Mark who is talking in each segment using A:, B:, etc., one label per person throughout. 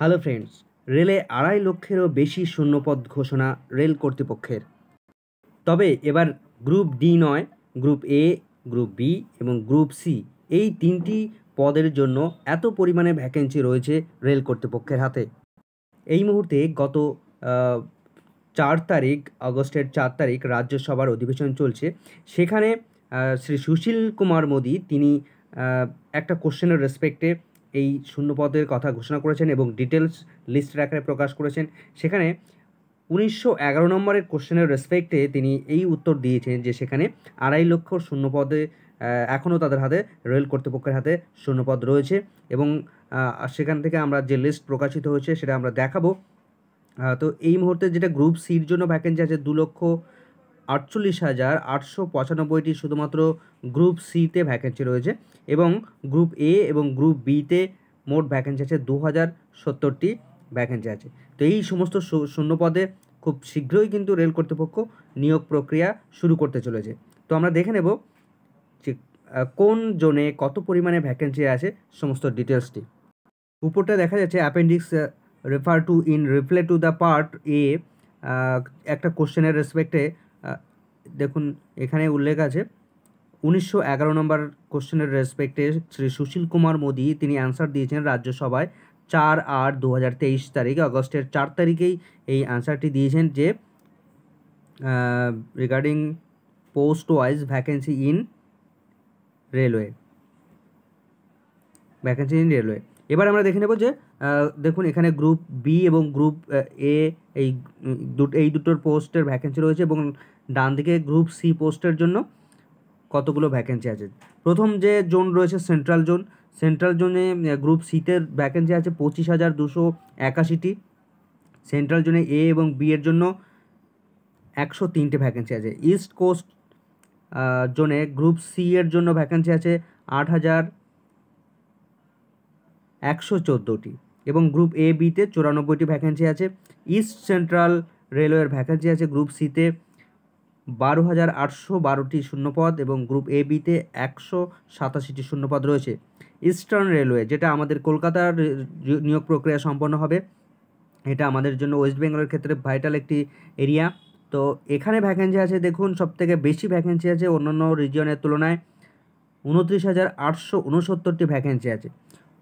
A: hello friends রেলে আড়াই লক্ষেরও বেশি শূন্যপদ ঘোষণা রেল কর্তৃপক্ষের তবে এবার গ্রুপ ডি নয় গ্রুপ এ গ্রুপ বি এবং গ্রুপ সি এই তিনটি পদের জন্য এত পরিমাণে ভ্যাকেন্সি রয়েছে রেল কর্তৃপক্ষের হাতে এই মুহূর্তে গত চার তারিখ আগস্টের চার তারিখ রাজ্যসভার অধিবেশন চলছে সেখানে শ্রী সুশীল কুমার মোদী তিনি একটা কোশ্চেনের রেসপেক্টে এই শূন্যপদের কথা ঘোষণা করেছেন এবং ডিটেলস লিস্টের আকারে প্রকাশ করেছেন সেখানে উনিশশো এগারো নম্বরের কোশ্চেনের রেসপেক্টে তিনি এই উত্তর দিয়েছেন যে সেখানে আড়াই লক্ষ শূন্য পদে এখনও তাদের হাতে রেল কর্তৃপক্ষের হাতে শূন্যপদ রয়েছে এবং সেখান থেকে আমরা যে লিস্ট প্রকাশিত হয়েছে সেটা আমরা দেখাবো তো এই মুহূর্তে যেটা গ্রুপ সির জন্য ভ্যাকেন্সি আছে দু লক্ষ আটচল্লিশ হাজার আটশো পঁচানব্বইটি শুধুমাত্র গ্রুপ সিতে ভ্যাকেন্সি রয়েছে এবং গ্রুপ এ এবং গ্রুপ বিতে মোট ভ্যাকেন্সি আছে দু হাজার সত্তরটি ভ্যাকেন্সি আছে তো এই সমস্ত শূন্যপদে খুব শীঘ্রই কিন্তু রেল কর্তৃপক্ষ নিয়োগ প্রক্রিয়া শুরু করতে চলেছে তো আমরা দেখে নেব যে কোন জোনে কত পরিমাণে ভ্যাকেন্সি আছে সমস্ত ডিটেলসটি উপরটা দেখা যাচ্ছে appendix refer to in reply to the part A একটা কোশ্চেনের রেসপেক্টে দেখুন এখানে উল্লেখ আছে উনিশশো এগারো নম্বর কোশ্চেনের রেসপেক্টে শ্রী সুশীল কুমার মোদি তিনি অ্যান্সার দিয়েছেন রাজ্যসভায় চার আট দু হাজার তেইশ তারিখে অগস্টের চার তারিখেই এই অ্যান্সারটি দিয়েছেন যে regarding post wise vacancy in railway vacancy in railway এবার আমরা দেখে নেব যে দেখুন এখানে গ্রুপ বি এবং গ্রুপ এ এই দুটো এই দুটোর পোস্টের ভ্যাকেন্সি রয়েছে এবং ডান দিকে গ্রুপ সি পোস্টের জন্য কতগুলো ভ্যাকেন্সি আছে প্রথম যে জোন রয়েছে সেন্ট্রাল জোন সেন্ট্রাল জোনে গ্রুপ সিতে ভ্যাকেন্সি আছে পঁচিশ হাজার দুশো একাশিটি সেন্ট্রাল জোনে এ এবং বি এর জন্য একশো তিনটে ভ্যাকেন্সি আছে ইস্ট কোস্ট জোনে গ্রুপ সি এর জন্য ভ্যাকেন্সি আছে আট হাজার একশো চোদ্দোটি এবং গ্রুপ এ বিতে চুরানব্বইটি ভ্যাকেন্সি আছে ইস্ট সেন্ট্রাল রেলওয়ের ভ্যাকেন্সি আছে গ্রুপ সিতে বারো হাজার আটশো বারোটি শূন্যপদ এবং গ্রুপ এ বিতে একশো সাতাশিটি শূন্যপদ রয়েছে ইস্টার্ন রেলওয়ে যেটা আমাদের কলকাতার নিয়োগ প্রক্রিয়া সম্পন্ন হবে এটা আমাদের জন্য ওয়েস্ট বেঙ্গলের ক্ষেত্রে ভাইটাল একটি এরিয়া তো এখানে ভ্যাকেন্সি আছে দেখুন সবথেকে বেশি ভ্যাকেন্সি আছে অন্যান্য রিজিয়নের তুলনায় উনত্রিশ হাজার আটশো উনসত্তরটি ভ্যাকেন্সি আছে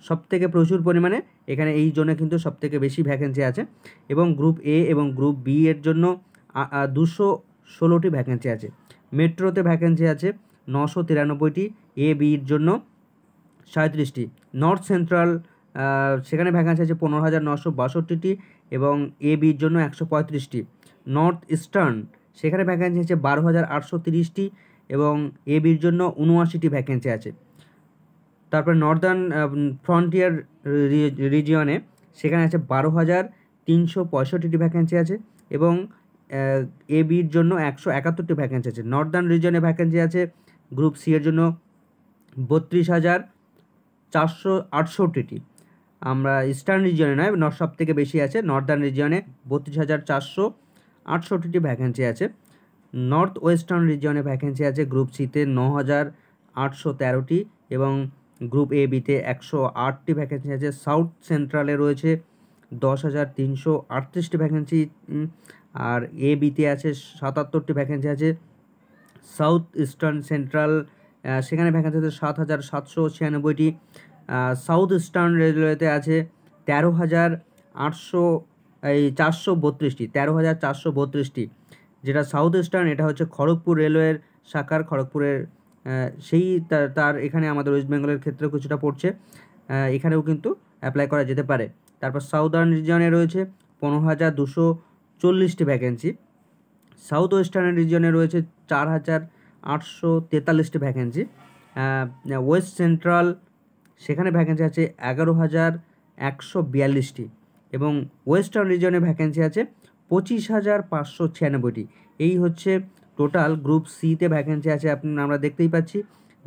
A: সবথেকে প্রচুর পরিমাণে এখানে এই জোনে কিন্তু সবথেকে বেশি ভ্যাকেন্সি আছে এবং গ্রুপ এ এবং গ্রুপ বি এর জন্য দুশো ষোলোটি ভ্যাকেন্সি আছে মেট্রোতে ভ্যাকেন্সি আছে নশো তিরানব্বইটি এ বির জন্য সাঁত্রিশটি নর্থ সেন্ট্রাল সেখানে ভ্যাকেন্সি আছে পনেরো হাজার নশো বাষট্টিটি এবং এ বির জন্য একশো পঁয়ত্রিশটি নর্থ ইস্টার্ন সেখানে ভ্যাকেন্সি আছে বারো হাজার আটশো তিরিশটি এবং এ বির জন্য উনআশিটি ভ্যাকেন্সি আছে তারপরে নর্দার্ন ফ্রন্টিয়ার রিজিয়নে সেখানে আছে বারো হাজার তিনশো পঁয়ষট্টিটি ভ্যাকেন্সি আছে এবং এ বির জন্য একশো একাত্তরটি ভ্যাকেন্সি আছে নর্দার্ন রিজনে ভ্যাকেন্সি আছে গ্রুপ সি এর জন্য বত্রিশ হাজার চারশো আটষট্টিটি আমরা ইস্টার্ন রিজিয়নে নয় সব থেকে বেশি আছে নর্দার্ন রিজিয়নে বত্রিশ হাজার চারশো আটষট্টিটি ভ্যাকেন্সি আছে নর্থ ওয়েস্টার্ন রিজিয়নে ভ্যাকেন্সি আছে গ্রুপ সিতে ন হাজার আটশো তেরোটি এবং গ্রুপ এ বিতে একশো আটটি ভ্যাকেন্সি আছে সাউথ সেন্ট্রালে রয়েছে দশ হাজার তিনশো আটত্রিশটি ভ্যাকেন্সি আর এ বিতে আছে সাতাত্তরটি ভ্যাকেন্সি আছে সাউথ ইস্টার্ন সেন্ট্রাল সেখানে ভ্যাকেন্সি আছে সাত হাজার সাতশো ছিয়ানব্বইটি সাউথ ইস্টার্ন রেলওয়েতে আছে তেরো হাজার আটশো এই চারশো বত্রিশটি তেরো হাজার চারশো বত্রিশটি যেটা সাউথ ইস্টার্ন এটা হচ্ছে খড়গপুর রেলওয়ের শাখার খড়গপুরের সেই তার এখানে আমাদের ওয়েস্ট বেঙ্গলের ক্ষেত্রে কিছুটা পড়ছে এখানেও কিন্তু অ্যাপ্লাই করা যেতে পারে তারপর সাউদার্ন রিজনে রয়েছে পনেরো হাজার দুশো চল্লিশটি ভ্যাকেন্সি সাউথ ওয়েস্টার্ন রিজনে রয়েছে চার হাজার আটশো তেতাল্লিশটি ভ্যাকেন্সি ওয়েস্ট সেন্ট্রাল সেখানে ভ্যাকেন্সি আছে এগারো হাজার একশো বিয়াল্লিশটি এবং ওয়েস্টার্ন রিজিয়নে ভ্যাকেন্সি আছে পঁচিশ হাজার পাঁচশো ছিয়ানব্বইটি এই হচ্ছে টোটাল গ্রুপ সিতে ভ্যাকেন্সি আছে আপনি আমরা দেখতেই পাচ্ছি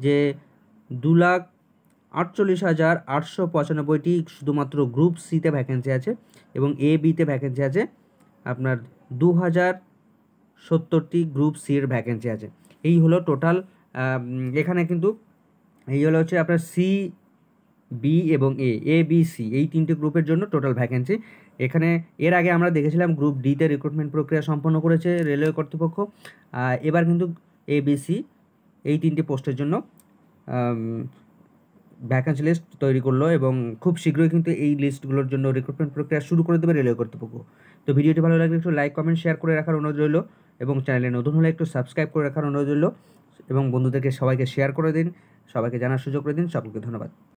A: যে দু লাখ আটচল্লিশ হাজার আটশো পঁচানব্বইটি শুধুমাত্র গ্রুপ সিতে ভ্যাকেন্সি আছে এবং এ বিতে ভ্যাকেন্সি আছে আপনার দু হাজার সত্তরটি গ্রুপ সির ভ্যাকেন্সি আছে এই হলো টোটাল এখানে কিন্তু এই হলো হচ্ছে আপনার সি বি এবং এ এ বি সি এই তিনটে গ্রুপের জন্য টোটাল ভ্যাকেন্সি এখানে এর আগে আমরা দেখেছিলাম গ্রুপ ডিতে রিক্রুটমেন্ট প্রক্রিয়া সম্পন্ন করেছে রেলওয়ে কর্তৃপক্ষ এবার কিন্তু এ বি সি এই তিনটে পোস্টের জন্য ভ্যাকেন্সি লিস্ট তৈরি করলো এবং খুব শীঘ্রই কিন্তু এই লিস্টগুলোর জন্য রিক্রুটমেন্ট প্রক্রিয়া শুরু করে দেবে রেলওয়ে কর্তৃপক্ষ তো ভিডিওটি ভালো লাগলে একটু লাইক কমেন্ট শেয়ার করে রাখার অনুরোধ রইল এবং চ্যানেলে নতুন হলে একটু সাবস্ক্রাইব করে রাখার অনুরোধ রইল এবং বন্ধুদেরকে সবাইকে শেয়ার করে দিন সবাইকে জানার সুযোগ করে দিন সকলকে ধন্যবাদ